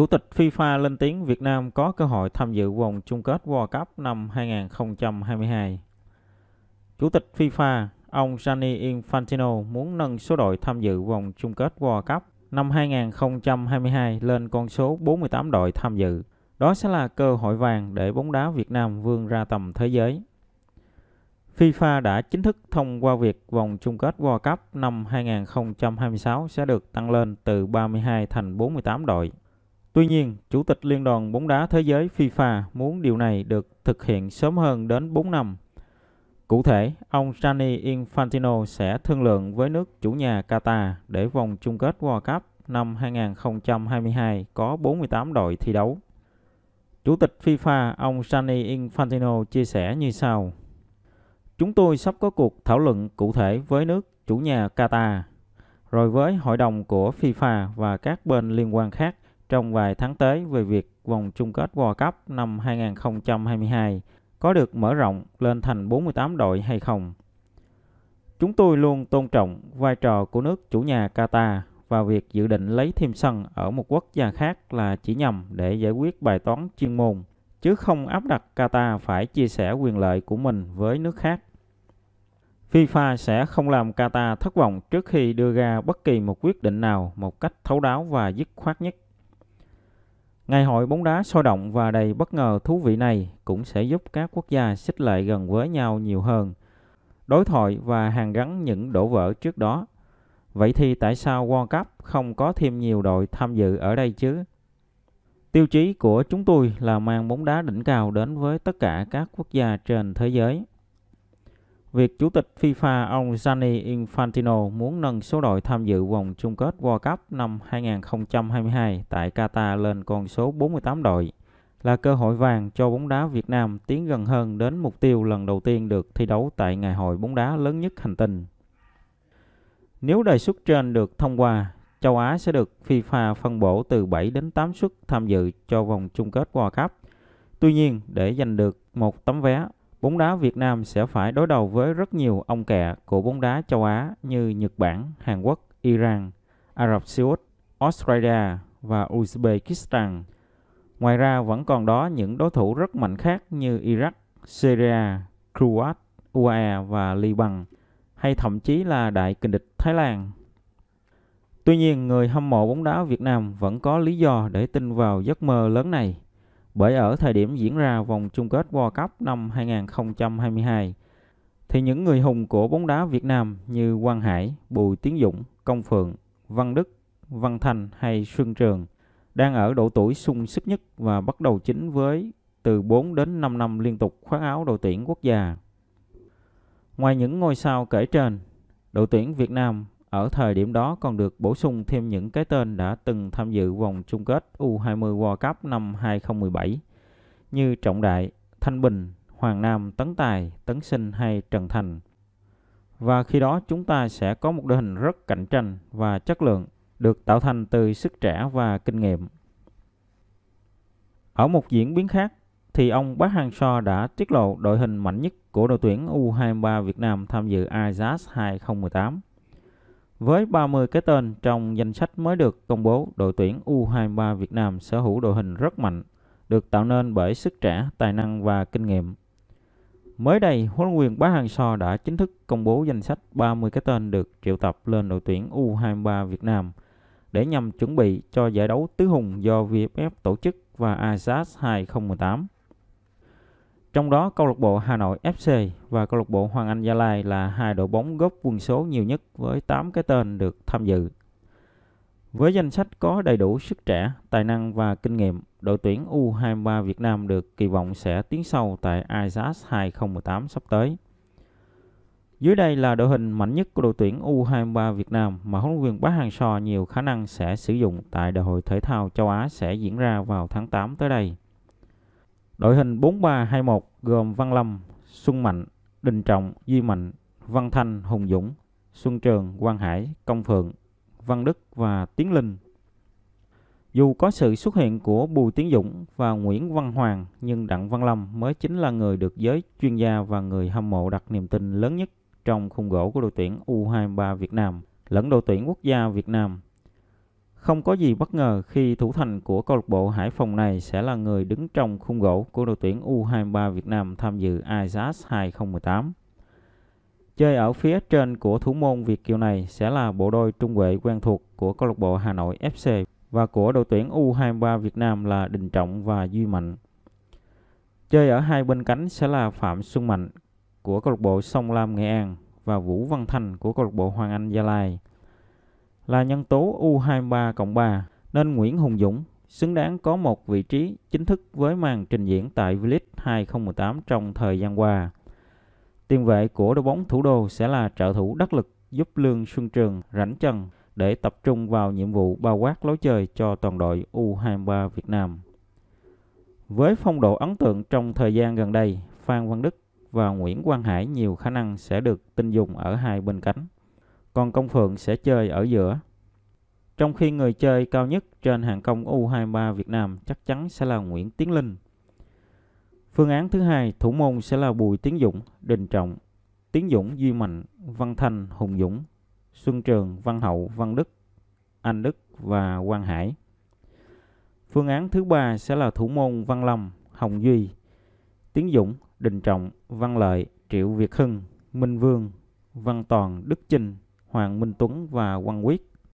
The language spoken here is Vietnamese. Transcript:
Chủ tịch FIFA lên tiếng Việt Nam có cơ hội tham dự vòng chung kết World Cup năm 2022. Chủ tịch FIFA, ông Gianni Infantino muốn nâng số đội tham dự vòng chung kết World Cup năm 2022 lên con số 48 đội tham dự. Đó sẽ là cơ hội vàng để bóng đá Việt Nam vươn ra tầm thế giới. FIFA đã chính thức thông qua việc vòng chung kết World Cup năm 2026 sẽ được tăng lên từ 32 thành 48 đội. Tuy nhiên, Chủ tịch Liên đoàn bóng đá thế giới FIFA muốn điều này được thực hiện sớm hơn đến 4 năm. Cụ thể, ông Gianni Infantino sẽ thương lượng với nước chủ nhà Qatar để vòng chung kết World Cup năm 2022 có 48 đội thi đấu. Chủ tịch FIFA ông Gianni Infantino chia sẻ như sau. Chúng tôi sắp có cuộc thảo luận cụ thể với nước chủ nhà Qatar, rồi với hội đồng của FIFA và các bên liên quan khác trong vài tháng tới về việc vòng chung kết World Cup năm 2022 có được mở rộng lên thành 48 đội hay không. Chúng tôi luôn tôn trọng vai trò của nước chủ nhà Qatar và việc dự định lấy thêm sân ở một quốc gia khác là chỉ nhằm để giải quyết bài toán chuyên môn, chứ không áp đặt Qatar phải chia sẻ quyền lợi của mình với nước khác. FIFA sẽ không làm Qatar thất vọng trước khi đưa ra bất kỳ một quyết định nào một cách thấu đáo và dứt khoát nhất. Ngày hội bóng đá sôi động và đầy bất ngờ thú vị này cũng sẽ giúp các quốc gia xích lại gần với nhau nhiều hơn, đối thoại và hàn gắn những đổ vỡ trước đó. Vậy thì tại sao World Cup không có thêm nhiều đội tham dự ở đây chứ? Tiêu chí của chúng tôi là mang bóng đá đỉnh cao đến với tất cả các quốc gia trên thế giới việc Chủ tịch FIFA ông Gianni Infantino muốn nâng số đội tham dự vòng chung kết World Cup năm 2022 tại Qatar lên con số 48 đội là cơ hội vàng cho bóng đá Việt Nam tiến gần hơn đến mục tiêu lần đầu tiên được thi đấu tại Ngày hội bóng đá lớn nhất hành tinh. Nếu đề xuất trên được thông qua, châu Á sẽ được FIFA phân bổ từ 7 đến 8 suất tham dự cho vòng chung kết World Cup. Tuy nhiên, để giành được một tấm vé, bóng đá Việt Nam sẽ phải đối đầu với rất nhiều ông kẹ của bóng đá châu Á như Nhật Bản, Hàn Quốc, Iran, Ả Rập Xê Út, Australia và Uzbekistan. Ngoài ra vẫn còn đó những đối thủ rất mạnh khác như Iraq, Syria, Kuwait, UAE và Liban hay thậm chí là đại kình địch Thái Lan. Tuy nhiên, người hâm mộ bóng đá Việt Nam vẫn có lý do để tin vào giấc mơ lớn này. Bởi ở thời điểm diễn ra vòng chung kết World Cup năm 2022, thì những người hùng của bóng đá Việt Nam như Quang Hải, Bùi Tiến Dũng, Công Phượng, Văn Đức, Văn Thành hay Xuân Trường đang ở độ tuổi sung sức nhất và bắt đầu chính với từ 4 đến 5 năm liên tục khoác áo đội tuyển quốc gia. Ngoài những ngôi sao kể trên, đội tuyển Việt Nam ở thời điểm đó còn được bổ sung thêm những cái tên đã từng tham dự vòng chung kết U20 World Cup năm 2017 như Trọng Đại, Thanh Bình, Hoàng Nam, Tấn Tài, Tấn Sinh hay Trần Thành. Và khi đó chúng ta sẽ có một đội hình rất cạnh tranh và chất lượng được tạo thành từ sức trẻ và kinh nghiệm. Ở một diễn biến khác, thì ông Bác Hang So đã tiết lộ đội hình mạnh nhất của đội tuyển U23 Việt Nam tham dự Ajax 2018 với 30 cái tên trong danh sách mới được công bố, đội tuyển U23 Việt Nam sở hữu đội hình rất mạnh, được tạo nên bởi sức trẻ, tài năng và kinh nghiệm. Mới đây, huấn luyện Bá Hằng So đã chính thức công bố danh sách 30 cái tên được triệu tập lên đội tuyển U23 Việt Nam để nhằm chuẩn bị cho giải đấu tứ hùng do VFF tổ chức và ASAS 2018. Trong đó, câu lạc bộ Hà Nội FC và câu lạc bộ Hoàng Anh Gia Lai là hai đội bóng góp quân số nhiều nhất với 8 cái tên được tham dự. Với danh sách có đầy đủ sức trẻ, tài năng và kinh nghiệm, đội tuyển U23 Việt Nam được kỳ vọng sẽ tiến sâu tại ISAS 2018 sắp tới. Dưới đây là đội hình mạnh nhất của đội tuyển U23 Việt Nam mà huấn luyện viên Park Hang-seo nhiều khả năng sẽ sử dụng tại đại hội thể thao châu Á sẽ diễn ra vào tháng 8 tới đây. Đội hình 4321 gồm Văn Lâm, Xuân Mạnh, Đình Trọng, Di Mạnh, Văn Thanh, Hùng Dũng, Xuân Trường, Quang Hải, Công Phượng, Văn Đức và Tiến Linh. Dù có sự xuất hiện của Bùi Tiến Dũng và Nguyễn Văn Hoàng, nhưng Đặng Văn Lâm mới chính là người được giới chuyên gia và người hâm mộ đặt niềm tin lớn nhất trong khung gỗ của đội tuyển U23 Việt Nam lẫn đội tuyển quốc gia Việt Nam không có gì bất ngờ khi thủ thành của câu lạc bộ Hải Phòng này sẽ là người đứng trong khung gỗ của đội tuyển U23 Việt Nam tham dự ISAS 2018. Chơi ở phía trên của thủ môn Việt Kiều này sẽ là bộ đôi trung vệ quen thuộc của câu lạc bộ Hà Nội FC và của đội tuyển U23 Việt Nam là Đình Trọng và Duy Mạnh. Chơi ở hai bên cánh sẽ là Phạm Xuân Mạnh của câu lạc bộ Sông Lam Nghệ An và Vũ Văn Thành của câu lạc bộ Hoàng Anh Gia Lai là nhân tố U23 cộng 3 nên Nguyễn Hùng Dũng xứng đáng có một vị trí chính thức với màn trình diễn tại V-League 2018 trong thời gian qua. Tiền vệ của đội bóng thủ đô sẽ là trợ thủ đắc lực giúp Lương Xuân Trường rảnh chân để tập trung vào nhiệm vụ bao quát lối chơi cho toàn đội U23 Việt Nam. Với phong độ ấn tượng trong thời gian gần đây, Phan Văn Đức và Nguyễn Quang Hải nhiều khả năng sẽ được tin dùng ở hai bên cánh còn công phượng sẽ chơi ở giữa. Trong khi người chơi cao nhất trên hàng công U23 Việt Nam chắc chắn sẽ là Nguyễn Tiến Linh. Phương án thứ hai, thủ môn sẽ là Bùi Tiến Dũng, Đình Trọng, Tiến Dũng, Duy Mạnh, Văn Thanh, Hùng Dũng, Xuân Trường, Văn Hậu, Văn Đức, Anh Đức và Quang Hải. Phương án thứ ba sẽ là thủ môn Văn Lâm, Hồng Duy, Tiến Dũng, Đình Trọng, Văn Lợi, Triệu Việt Hưng, Minh Vương, Văn Toàn, Đức Chinh, Hoàng Minh Tuấn và Quang Quyết.